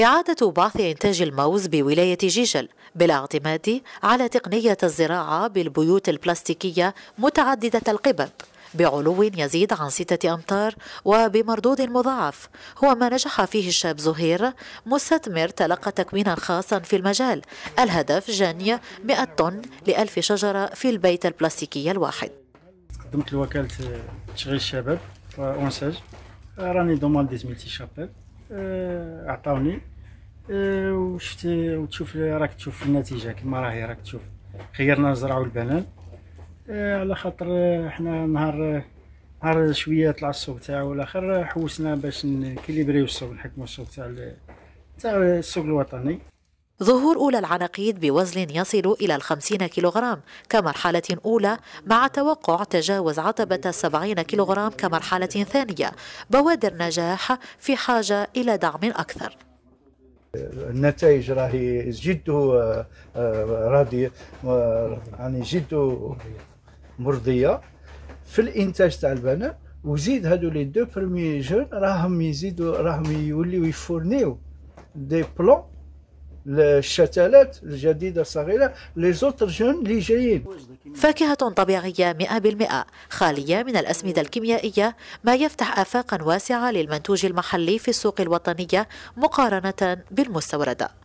إعادة بعث إنتاج الموز بولاية جيجل بالاعتماد على تقنية الزراعة بالبيوت البلاستيكية متعددة القبب بعلو يزيد عن ستة أمتار وبمردود مضاعف هو ما نجح فيه الشاب زهير مستثمر تلقى تكوينا خاصا في المجال الهدف جني 100 طن لألف شجرة في البيت البلاستيكي الواحد قدمت لوكالة تشغيل الشباب وأنساج راني دومال سميتي شابيل آه، عطاوني آه، وشفت وتشوف راك تشوف النتيجه كما راهي راك تشوف خيرنا نزرعوا البنان آه، على خاطر حنا نهار نهار شويه طلع السوق تاعو الاخر حوسنا باش نكليبريو السوق نحكموا السوق تاع تاع السوق الوطني ظهور أولى العناقيد بوزن يصل إلى الخمسين كيلوغرام كمرحلة أولى مع توقع تجاوز عتبة السبعين كيلوغرام كمرحلة ثانية بوادر نجاح في حاجة إلى دعم أكثر النتائج راهي جد آه، آه، راضية آه، يعني جد مرضية في الإنتاج تاع البنات وزيد هادو لي دو بروميي جون راهم يزيدوا راهم يوليو يفورنيو دي بلون الشتلات الجديدة الصغيرة لزوتر جون لي جايين فاكهة طبيعية 100% خالية من الأسمدة الكيميائية ما يفتح آفاقا واسعة للمنتوج المحلي في السوق الوطنية مقارنة بالمستوردة